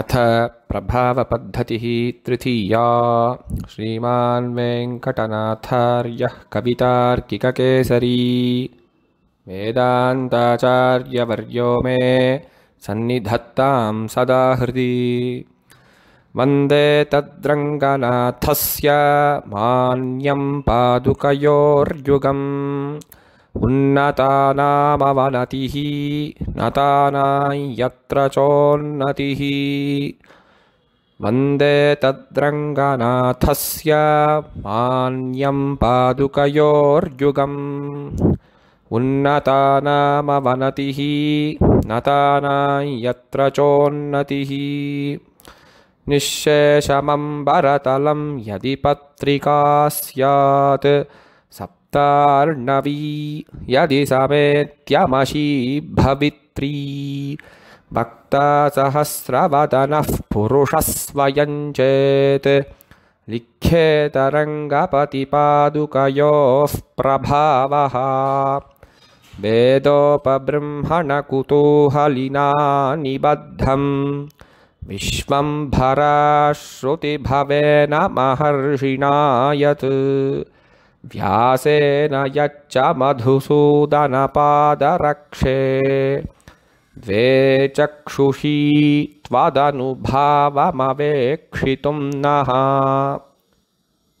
अथ प्रभावपद्धतिः तृतीया वेङ्कटनाथार्यः कवितार्किककेसरी वेदान्ताचार्यवर्यो मे सन्निधत्तां सदा हृदि वन्दे तद्रङ्गनाथस्य मान्यं पादुकयोर्युगम् उन्नतानामवनतिः नतानां यत्र चोन्नतिः वन्दे तद्रङ्गनाथस्य मान्यं पादुकयोर्युगम् उन्नतानामवनतिः नतानां यत्र चोन्नतिः निःशेषमम्बरतलं यदि पत्रिका स्यात् र्णवी यदि समेत्यमशी भवित्री भक्तसहस्रवदनः पुरुषः स्वयं चेत् लिख्येतरङ्गपतिपादुकयोः प्रभावः वेदोपबृंहणकुतूहलिना निबद्धं विश्वं भरश्रुतिभवे न महर्षिणा यत् व्यासेन यच्च मधुसूदनपादरक्षे द्वे चक्षुषी त्वदनुभावमवेक्षितुं नः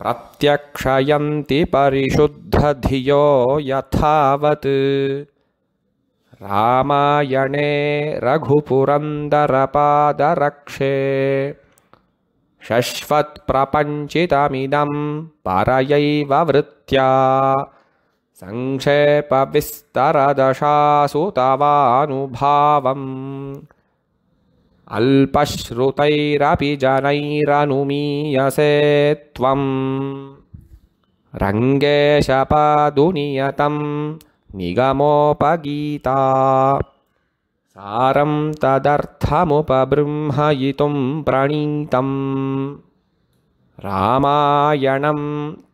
प्रत्यक्षयन्ति परिशुद्धधियो यथावत् रामायणे रघुपुरन्दरपादरक्षे शश्वत्प्रपञ्चितमिदं परयैव वृत्या सङ्क्षेपविस्तरदशासु तवानुभावम् अल्पश्रुतैरपि जनैरनुमीयसे त्वम् रङ्गेशपदुनियतं निगमोपगीता सारं तदर्थमुपबृंहयितुं प्रणीतम् रामायणं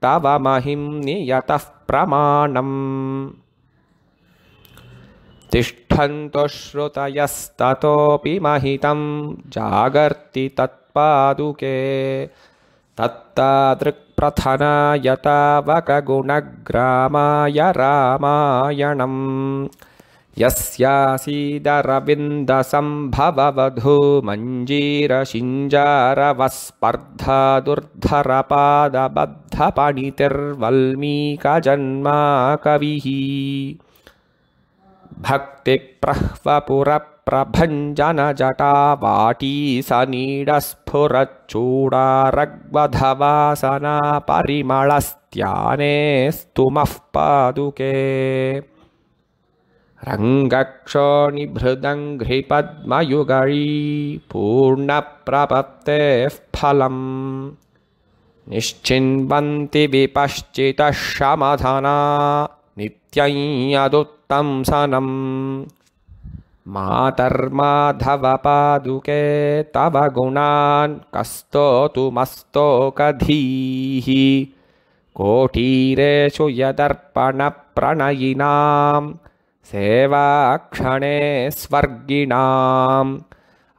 तव महिं नियतः प्रमाणम् तिष्ठन्तु श्रुतयस्ततोऽपि महितं जागर्ति तत्पादुके तत्तादृक्प्रथनायतावकगुणग्रामाय रामायणम् यस्यासीदरविन्दसम्भववधू मञ्जीरशिञ्जरवस्पर्धादुर्धरपादबद्धपणितिर्वल्मीकजन्मा कविः भक्तिप्रह्वपुरप्रभञ्जनजटा वाटी रङ्गक्षोणिभृदङ्घ्रिपद्मयुगी पूर्णप्रपत्तेः फलम् निश्चिन्वन्ति विपश्चितः शमधना नित्यञ्यदुक्तं सनम् मातर्माधवपादुके तव गुणान् तुमस्तो कधीः कोटीरेषु यदर्पणप्रणयिनाम् सेवाक्षणे स्वर्गिणाम्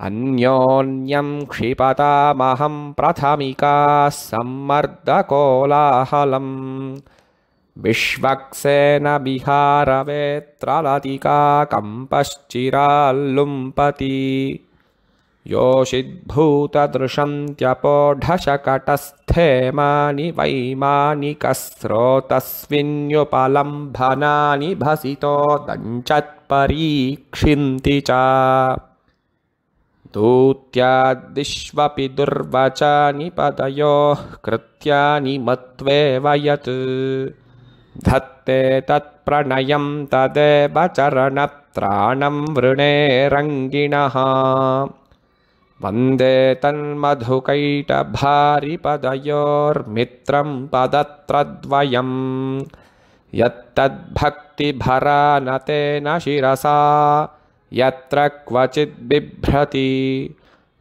अन्योन्यं क्षिपतामहं प्रथमिका सम्मर्दकोलाहलम् विश्वक्सेन विहारवेत्रलतिका कम्पश्चिराल्लुम्पती योषिद्भूतदृशन्त्यपोढशकटस्थेमानि वैमानि कस्रो तस्मिन् युपलम्भनानि भसितोदञ्चत्परीक्षिन्ति च दूत्यादिष्वपि कृत्यानि मत्वे वयत् धत्ते तत्प्रणयं तदेबचरणं वृणेरङ्गिणः वन्दे तन्मधुकैटभारिपदयोर्मित्रं पदत्रद्वयं यत्तद्भक्तिभरा न शिरसा यत्र क्वचिद्बिभ्रति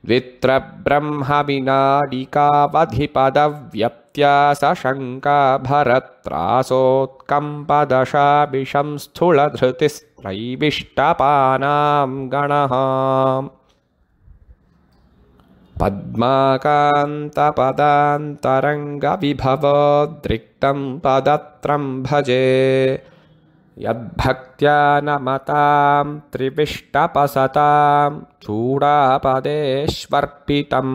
द्वित्रब्रह्मविनाडिकावधिपदव्यप्त्या स शङ्कभरत्रासोत्कम्पदशाविषं स्थूलधृतिस्त्रैविष्टपानां गणः पद्माकान्तपदान्तरङ्गविभवद्रिक्तं पदत्रं भजे यद्भक्त्या नमतां त्रिविष्टपसतां चूडापदेष्वर्पितम्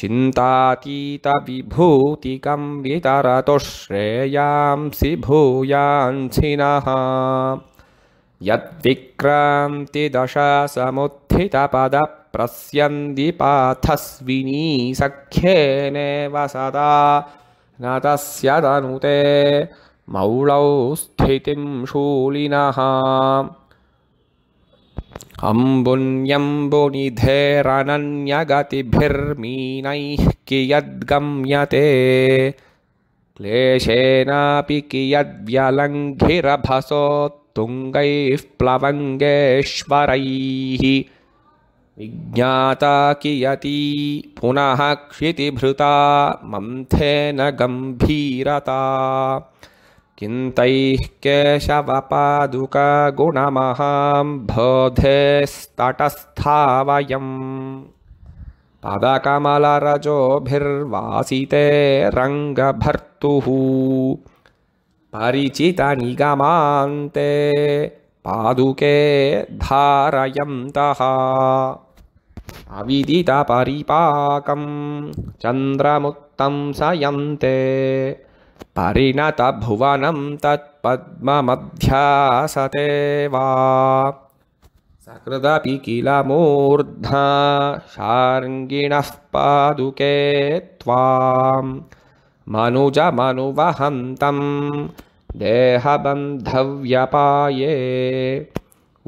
चिन्तातीतविभूतिकं वितरतुः श्रेयांसि भूयान्सिनः यद्विक्रान्तिदशसमुत्थितपदप्रस्यन्ति सख्येनेव सदा न तनुते मौलौ स्थितिं शूलिनः अम्बुन्यम्बुनिधेरनन्यगतिभिर्मीनैः कियद्गम्यते क्लेशेनापि कियद्व्यलङ्घिरभसो तुङ्गैः प्लवङ्गेश्वरैः विज्ञाता कियती पुनः क्षितिभृता मन्थेन गम्भीरता किन्तैः केशवपादुकगुणमहाम् बोधेस्तटस्था वयम् पदकमलरजोभिर्वासिते रङ्गभर्तुः परिचितनिगमान्ते पादुके धारयन्तः अविदितपरिपाकं चन्द्रमुक्तं सयन्ते परिणतभुवनं तत्पद्ममध्यासते वा सकृदपि किल मूर्धा शार्ङ्गिणः पादुके त्वां मनुजमनुवहन्तं देहबन्धव्यपाये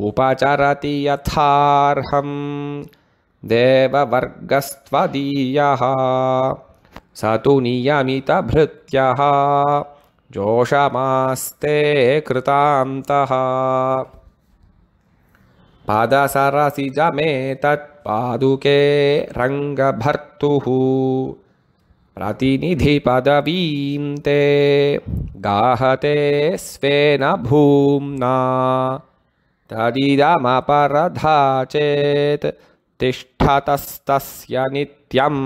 उपचरति यथार्हं देववर्गस्त्वदीयः स तु नियमितभृत्यः जोषमास्ते कृतान्तः पदसरसि तत्पादुके रङ्गभर्तुः प्रतिनिधिपदवीं ते गाहते स्वेन भूम्ना तदिदमपरधा चेत् तिष्ठतस्तस्य नित्यम्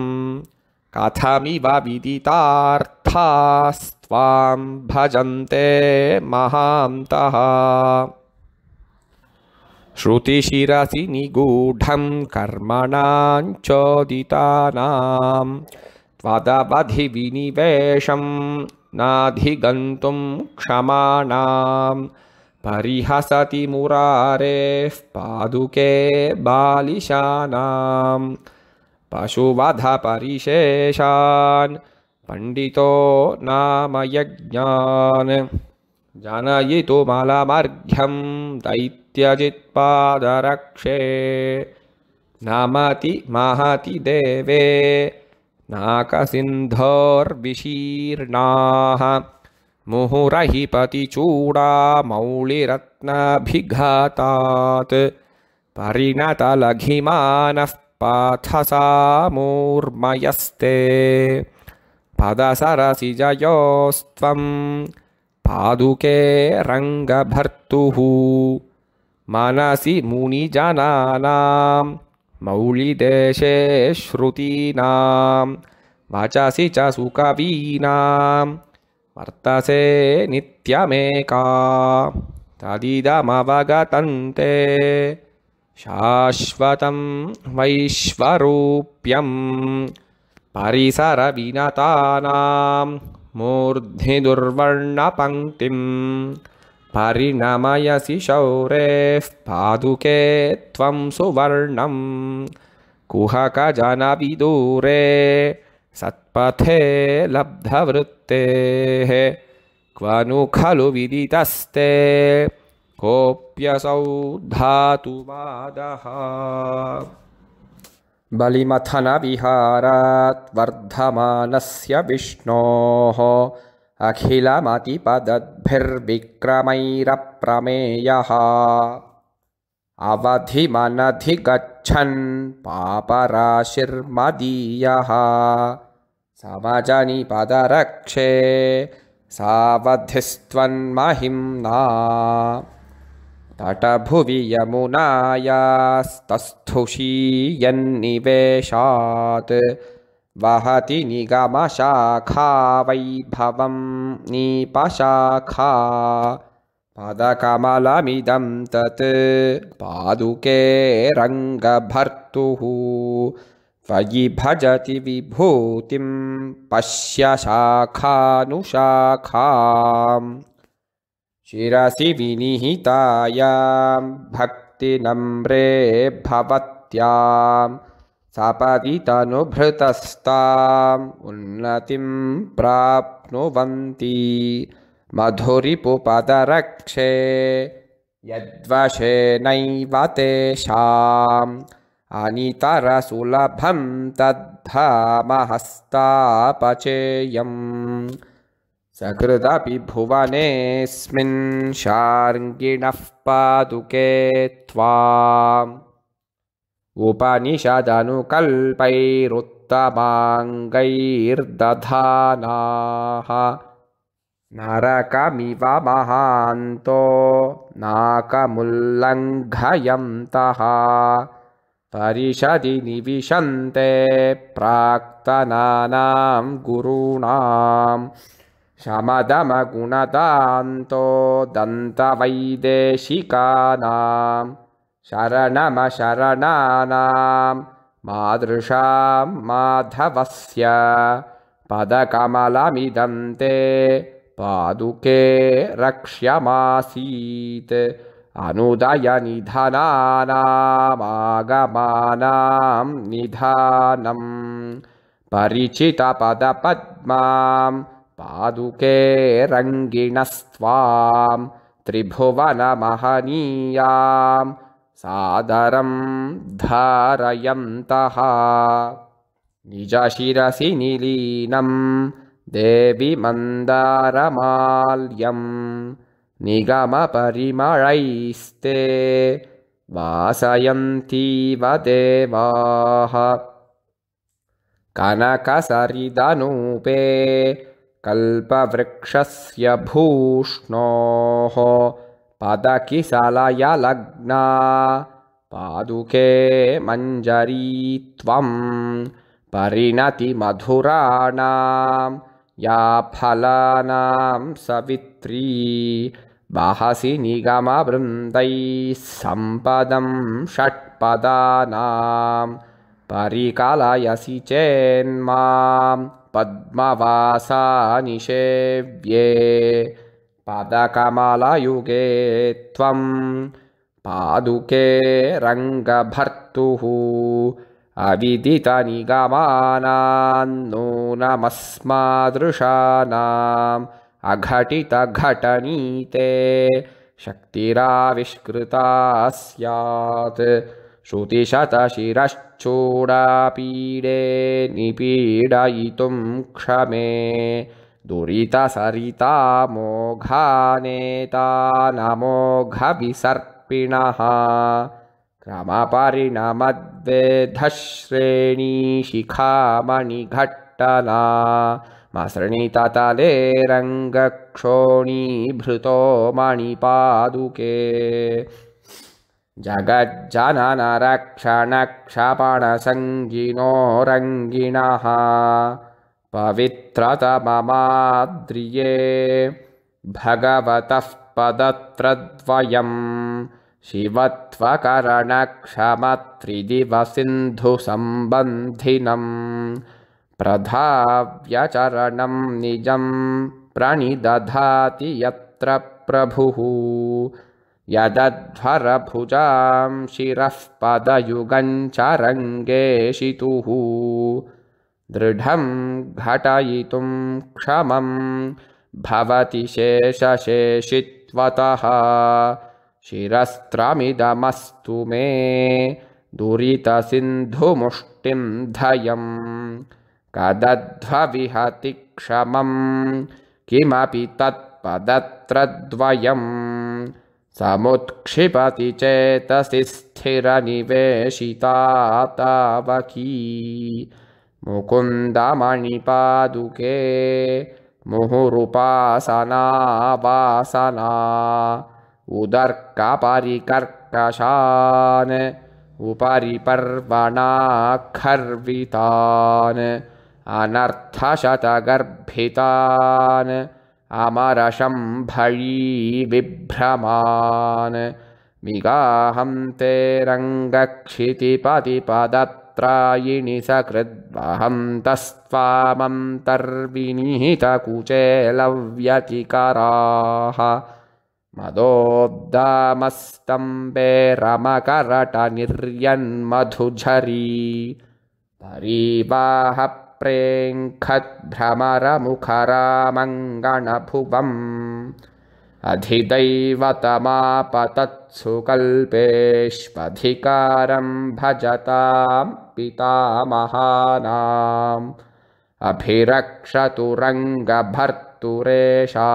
कथमिव विदितार्थास्त्वां भजन्ते महान्तः श्रुतिशिरसि निगूढं कर्मणाञ्चोदितानां त्वदवधिविनिवेशं नाधिगन्तुं क्षमाणां परिहसति मुरारेः पादुके बालिशानाम् पशुवधपरिशेषान् पण्डितो नाम यज्ञान् जनयितुमलमर्घ्यं दैत्यजित्पादरक्षे नमति महति देवे नाकसिन्धोर्विशीर्णाः मुहुरहिपतिचूडा मौळिरत्नभिघातात् परिणतलघिमानः पाथसा मूर्मयस्ते पदसरसिजयोस्त्वं पादुके रङ्गभर्तुः मनसि मुनिजनानां मौलिदेशे श्रुतीनां वचसि च सुकवीनां वर्तसे नित्यमेका तदिदमवगतन्ते शाश्वतं वैश्वरूप्यं परिसरविनतानां मूर्ध्नि दुर्वर्णपङ्क्तिं परिणमयसि शौरेः पादुके त्वं सुवर्णं कुहकजनविदूरे सत्पथे लब्धवृत्तेः क्व नु खलु विदितस्ते को प्यसौ धातुवादः वर्धमानस्य विष्णोः अखिलमतिपदद्भिर्विक्रमैरप्रमेयः अवधिमनधिगच्छन् पापराशिर्मदीयः समजनिपदरक्षे सावधिस्त्वन्महिम्ना तटभुवि यमुनायास्तुषी यन्निवेशात् वहति निगमशाखा वैभवं नीपशाखा पदकमलमिदं तत् पादुके रङ्गभर्तुः त्वयि भजति विभूतिं पश्य शाखानुशाखा शिरसि विनिहितायां भक्तिनम्रे भवत्यां सपदि तनुभृतस्ताम् उन्नतिं प्राप्नुवन्ति मधुरिपुपदरक्षे नैव तेषाम् अनितरसुलभं तद्धामहस्तापचेयम् सकृदपि शार्ङ्गिणः पादुके त्वाम् उपनिषदनुकल्पैरुत्तमाङ्गैर्दधानाः नरकमिव महान्तो नाकमुल्लङ्घयन्तः परिषदि निविशन्ते प्राक्तनानां गुरूणाम् शमदमगुणदान्तो दन्तवैदेशिकानां शरणमशरणानां मादृशां माधवस्य पदकमलमिदन्ते पादुके रक्ष्यमासीत् अनुदयनिधनानामागमानां निधानं परिचितपदपद्मां पादुके रङ्गिणस्त्वां त्रिभुवनमहनीयां सादरं धारयन्तः निजशिरसि निलीनं देविमन्दरमाल्यं निगमपरिमळैस्ते वासयन्तीव देवाः कनकसरिदनूपे कल्पवृक्षस्य भूष्णोः पदकिसलयलग्ना पादुके मञ्जरी त्वं परिणतिमधुराणां या फलानां सवित्री बहसि निगमवृन्दैः सम्पदं षट्पदानां परिकलयसि चेन्मा पद्मवासानिषेव्ये पदकमलयुगे त्वं पादुके रङ्गभर्तुः अविदितनिगमानां नूनमस्मादृशानाम् अघटितघटनीते शक्तिराविष्कृता स्यात् श्रुतिशतशिरश्च चूडापीडे निपीडयितुं क्षमे दुरितसरितामोघानेता नमोघविसर्पिणः क्रमपरिणमद्वेधश्रेणीशिखा मसृणिततले रङ्गक्षोणीभृतो मणिपादुके जगज्जननरक्षणक्षपणसङ्गिनोरङ्गिणः रङ्गिणः पवित्रतममाद्रिये भगवतः पदत्रद्वयम् शिवत्वकरणक्षमत्रिदिवसिन्धुसम्बन्धिनम् प्रधाव्यचरणम् निजम् प्रणिदधाति यत्र प्रभुः यदध्वरभुजां चरङ्गेशितुः दृढं घटयितुं क्षमम् भवति शेषशेषित्वतः शिरस्त्रमिदमस्तु मे दुरितसिन्धुमुष्टिं धयम् कदध्वविहति क्षमं किमपि तत्पदत्रद्वयम् समुत्क्षिपति चेतसि स्थिरनिवेशिता तावकी मुकुन्दमणिपादुके मुहुरुपासनावासना उदर्कपरिकर्कशान् उपरि खर्वितान् अनर्थशतगर्भितान् अमरशं भयी बिभ्रमान् मिगाहं ते रङ्गक्षितिपतिपदत्रायिणि सकृद्वहन्तस्त्वामं तर्विनिहितकुचे लव्यतिकराः मदोद्दामस्तम्बे रमकरटनिर्यन्मधुझरी परीवाह ेङ् अधिदैवतमापतत्सुकल्पेष्वधिकारं भजतां पितामहानाम् अभिरक्षतु रङ्गभर्तुरेषा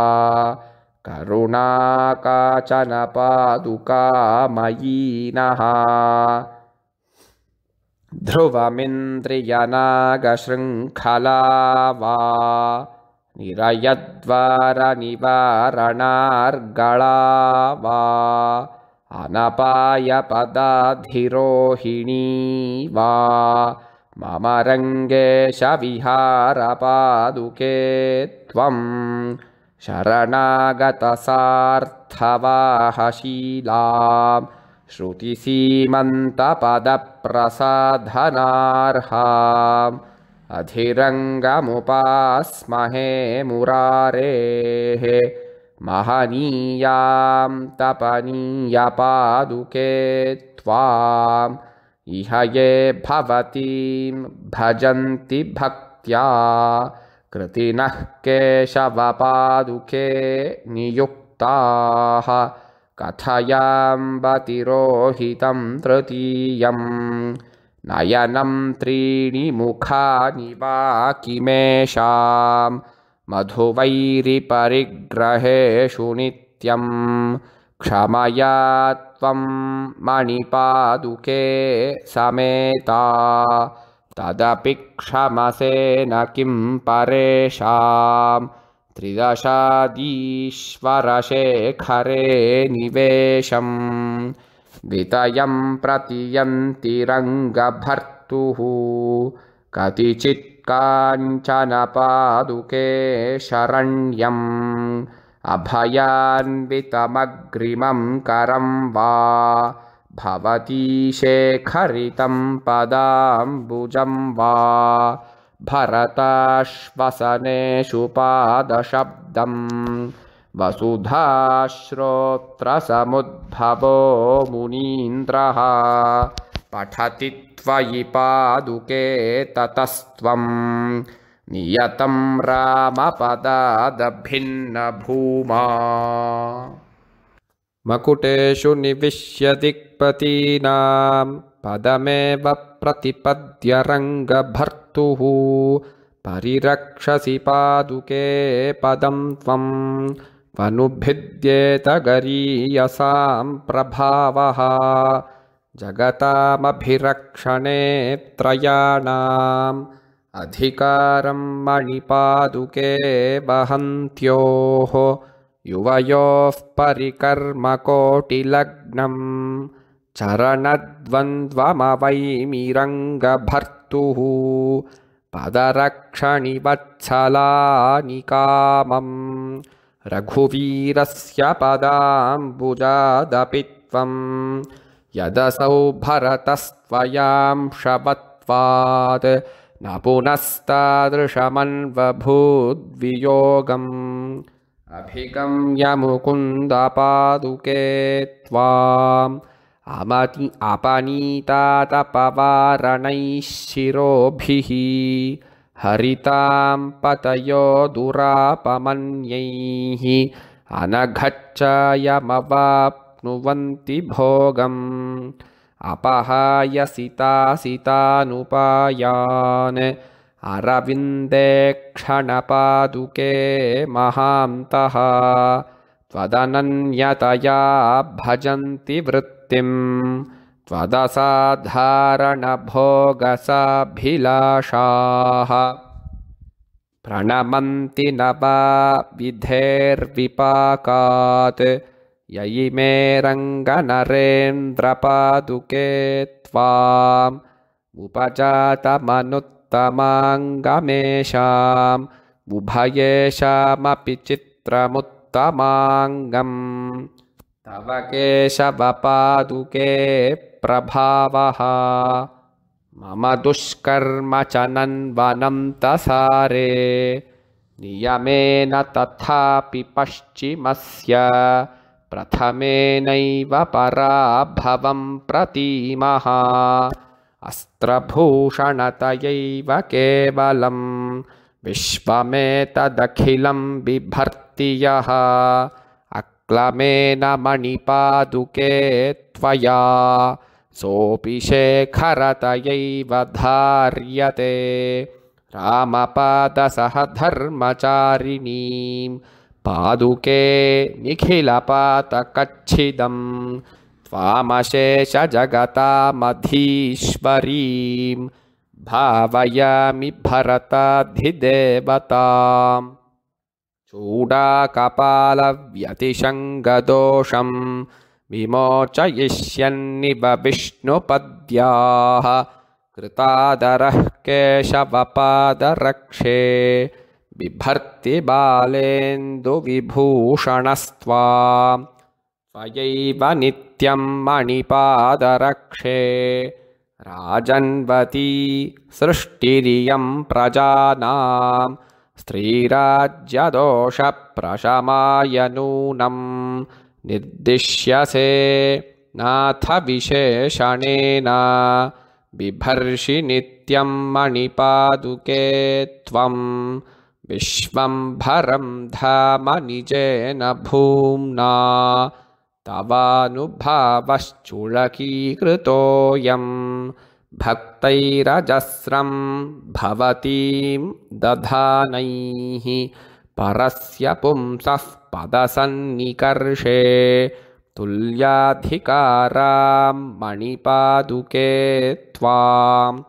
करुणाकाचन पादुकामयीनः ध्रुवमिन्द्रियनागशृङ्खला वा निरयद्वारनिवारणार्गळा वा अनपायपदाधिरोहिणी वा मम रङ्गेशविहारपादुके त्वं शरणागतसार्थवाहशीला श्रुतिसीमन्तपदप्रसाधनार्हा अधिरङ्गमुपास्महे मुरारेः महनीयां तपनीयपादुके त्वाम् इह ये भवतीं भजन्ति भक्त्या कृतिनः केशवपादुके नियुक्ताः कथयाम्बतिरोहितं तृतीयं नयनं त्रीणि मुखानि वा किमेषां मधुवैरिपरिग्रहेषु नित्यं क्षमया त्वं मणिपादुके समेता तदपि न किं परेषाम् त्रिदशादीश्वरशेखरे निवेशं द्वितयं प्रतियन्तिरङ्गभर्तुः कतिचित्काञ्चनपादुके शरण्यम् अभयान्वितमग्रिमं करं वा भवतीशेखरितं भुजं वा भरताश्वसनेषु पादशब्दम् वसुधाश्रोत्रसमुद्भवो मुनीन्द्रः पठति त्वयि पादुके ततस्त्वं नियतं रामपदादभिन्नभूमा मकुटेषु निविश्य दिक्पतीनाम् पदमेव प्रतिपद्यरङ्गभर्तुः परिरक्षसि पादुके पदं त्वं वनुभिद्येतगरीयसां प्रभावः जगतामभिरक्षणे त्रयाणाम् अधिकारं मणिपादुके वहन्त्योः युवयोः परिकर्मकोटिलग्नम् चरणद्वन्द्वमवैमि रङ्गभर्तुः पदरक्षणिवत्सलानिकामम् रघुवीरस्य पदाम्बुजादपि त्वं यदसौ भरतस्त्वयां शवत्वाद् न पुनस्तदृशमन्वभूद्वियोगम् अभिगम्यमुकुन्दपादुके त्वाम् अमति अपनीतातपवारणैः शिरोभिः हरितां पतयो दुरापमन्यैः अनघ्च भोगम् अपहायसितासितानुपायान् अरविन्दे क्षणपादुके महान्तः त्वदनन्यतया भजन्ति वृत् त्वदसाधारणभोगसाभिलाषाः प्रणमन्ति ययिमे रङ्गनरेन्द्रपादुके त्वाम् उपजातमनुत्तमाङ्गमेषाम् उभयेषामपि चित्रमुत्तमाङ्गम् तव केशवपादुके प्रभावः मम दुष्कर्मचनन् नन्वनं तसारे नियमेन तथापि पश्चिमस्य प्रथमेनैव पराभवं प्रतीमः अस्त्रभूषणतयैव केवलं विश्वमेतदखिलं बिभर्ति यः क्लमेन मणिपादुके त्वया सोऽपि शेखरतयैव धार्यते धर्मचारिणीं पादुके निखिलपातकच्छिदं त्वामशेषजगतामधीश्वरीं भावयामि भरताधिदेवताम् चूडाकपालव्यतिशङ्गदोषम् विमोचयिष्यन्निव विष्णुपद्याः कृतादरः केशवपादरक्षे बिभर्ति बालेन्दुविभूषणस्त्वा त्वयैव नित्यं मणिपादरक्षे राजन्वती सृष्टिरियं प्रजानाम् स्त्रीराज्यदोषप्रशमाय नूनं निर्दिश्यसे नाथ विशेषणेन बिभर्षि नित्यं मणिपादुके त्वं धाम निजेन भूम्ना तवानुभावश्चुळकीकृतोऽयम् भक्तैरजस्रं भवतीं दधानैः परस्य पुंसः पदसन्निकर्षे तुल्याधिकारां मणिपादुके त्वाम्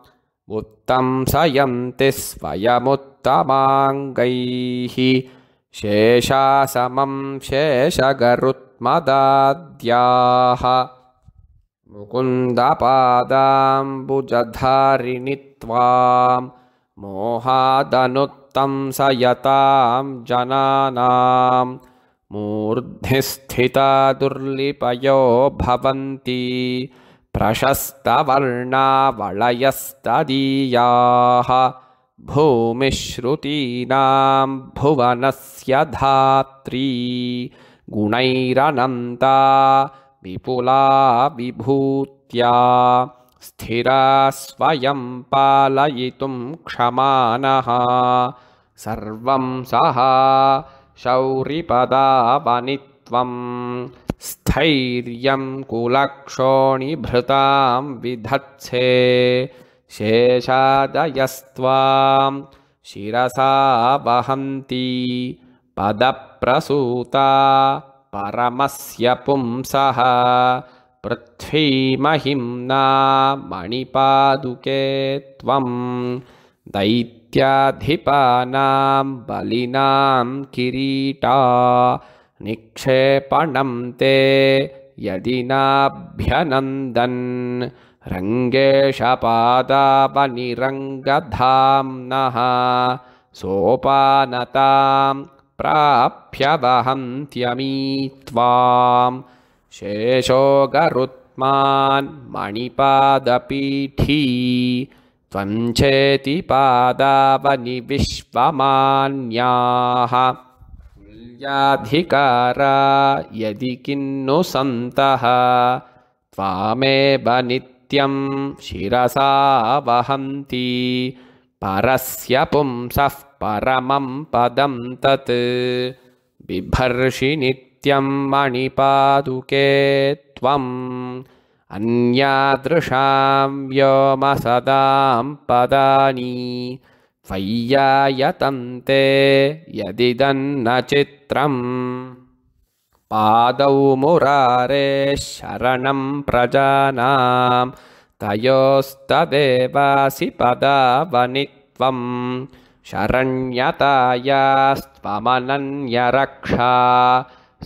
उत्तं सयन्ति स्वयमुत्तमाङ्गैः शेषासमं शेषगरुत्मदाद्याः मुकुन्दपादाम्बुजधारिणि त्वां मोहादनुत्तं यतां जनानां मूर्ध्नि स्थिता दुर्लिपयो भवन्ति प्रशस्तवर्णा वलयस्तदीयाः भूमिश्रुतीनां भुवनस्य धात्री गुणैरनन्ता विपुला विभूत्या स्थिरा स्वयं पालयितुं क्षमानः सर्वं सः वनित्वं स्थैर्यं कुलक्षोणिभृतां विधत्से शेषादयस्त्वां शिरसा वहन्ती पदप्रसूता परमस्य पुंसः पृथ्वीमहिम्ना मणिपादुके त्वं दैत्याधिपानां बलिनां किरीटा निक्षेपणं ते नाभ्यनन्दन् रङ्गेशपादापनिरङ्गधाम्नः सोपानतां प्राप्यवहन्त्यमी त्वां मणिपादपीठी त्वं चेति विश्वमान्याः तुल्याधिकार यदि किन्नु सन्तः त्वामेव नित्यं शिरसा वहन्ति परस्य पुंसः परमं पदं तत् बिभर्षि नित्यं मणिपादुके त्वम् अन्यादृशां व्योमसदां पदानि वैयायतन्ते यदिदन्न चित्रम् पादौ मुरारे शरणं प्रजानां तयोस्तदेवासि पदावनित्वम् शरण्यतायास्त्वमनन्यरक्षा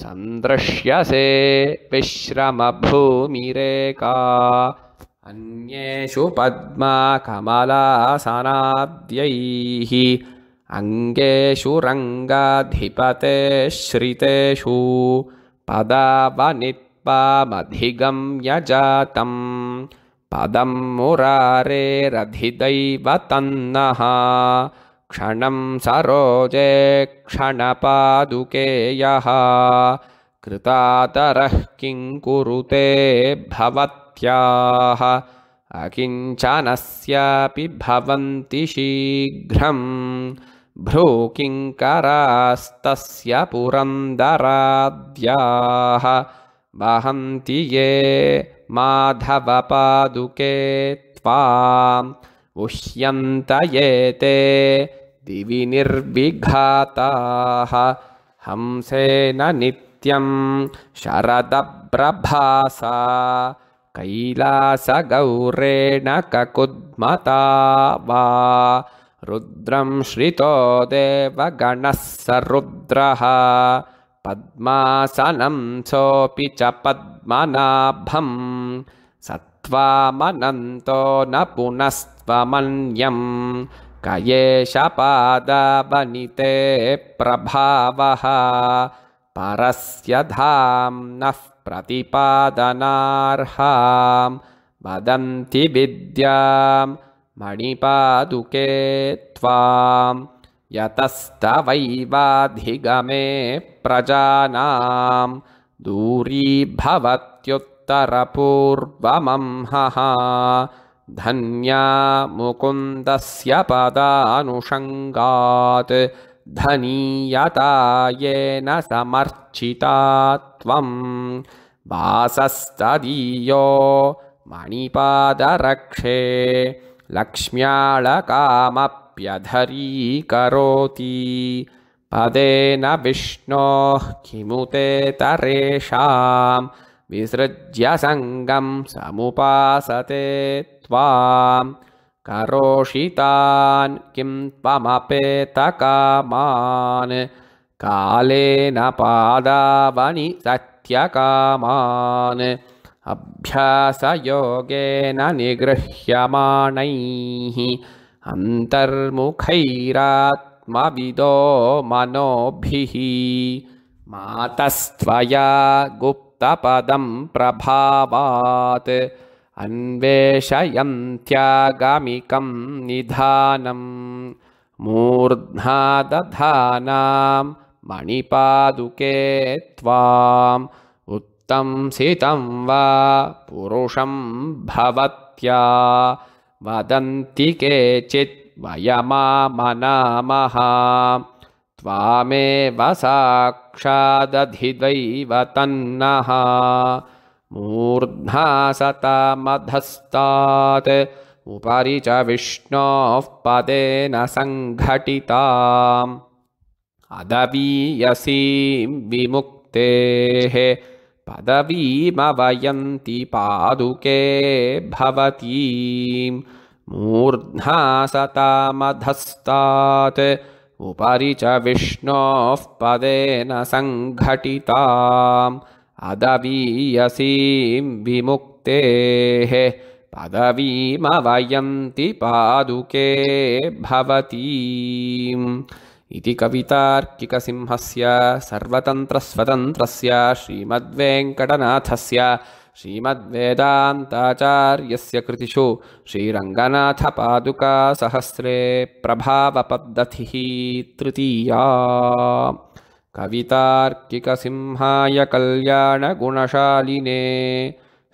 सन्दृश्यसे विश्रमभूमिरेका अन्येषु पद्मा कमलासनाद्यैः अङ्गेषु रङ्गाधिपते श्रितेषु पदावनित्वामधिगम्यजातं पदम् मुरारेरधिदैव तन्नः क्षणं सरोजे क्षणपादुके यः कृतातरः कुरुते भवत्याः अकिञ्चनस्यापि भवन्ति शीघ्रं भ्रू किङ्करास्तस्य वहन्ति ये माधवपादुके त्वाम् पुष्यन्तयेते दिवि निर्विघाताः हंसेन नित्यं शरदप्रभासा कैलासगौरेण ककुद्मता वा रुद्रं श्रितो देवगणः स रुद्रः पद्मासनं सोऽपि च पद्मनाभं सत् त्वामनन्तो न पुनस्त्वमन्यं कयेशपादबनिते प्रभावः परस्य धां नः प्रतिपादनार्हां वदन्ति विद्यां मणिपादुके त्वां यतस्तवैवाधिगमे प्रजानां दूरीभवत्युत् तरपूर्वमहः धन्या मुकुन्दस्य पदानुषङ्गात् धनीयता येन समर्चिता त्वं वासस्तदीयो मणिपादरक्षे करोति पदेन विष्णोः किमुते तरेषाम् सङ्गं समुपासते त्वां करोषितान् किं त्वमपेतकामान् कालेन पादावनि सत्यकामान् अभ्यासयोगेन निगृह्यमाणैः अन्तर्मुखैरात्मविदो मनोभिः मातस्त्वया गुप् तपदं प्रभावात् त्यागामिकं निधानं मूर्ध्नादधानां मणिपादुके त्वाम् उत्तंसितं वा पुरुषं भवत्या वदन्ति केचित् वयमामनामः त्वामेव साक्षादधिदैव तन्नः मूर्ध्ना सतमधस्तात् उपरि च विष्णोः पदेन सङ्घटिताम् अदवीयसीं विमुक्तेः पदवीमवयन्ति पादुके भवतीं मूर्ध्ना सतमधस्तात् उपरि च विष्णोः पदेन सङ्घटिताम् अदवीयसीं विमुक्तेः पदवीमवयन्ति पादुके भवतीम् इति कवितार्किकसिंहस्य सर्वतन्त्रस्वतन्त्रस्य श्रीमद्वेङ्कटनाथस्य श्रीमद्वेदान्ताचार्यस्य कृतिषु श्रीरङ्गनाथपादुकासहस्रे प्रभावपद्धतिः तृतीया कवितार्किकसिंहाय कल्याणगुणशालिने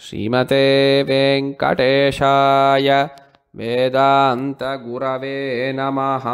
श्रीमते वेङ्कटेशाय वेदान्तगुरवे नमः